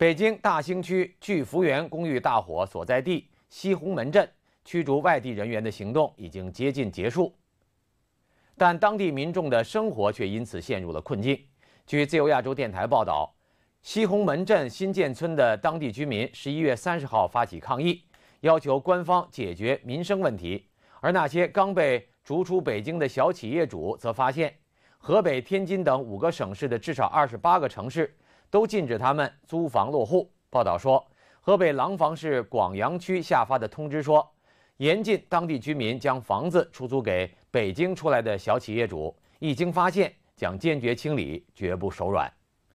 北京大兴区聚福园公寓大火所在地西红门镇驱逐外地人员的行动已经接近结束，但当地民众的生活却因此陷入了困境。据自由亚洲电台报道，西红门镇新建村的当地居民十一月三十号发起抗议，要求官方解决民生问题。而那些刚被逐出北京的小企业主则发现，河北、天津等五个省市的至少二十八个城市。都禁止他们租房落户。报道说，河北廊坊市广阳区下发的通知说，严禁当地居民将房子出租给北京出来的小企业主，一经发现将坚决清理，绝不手软。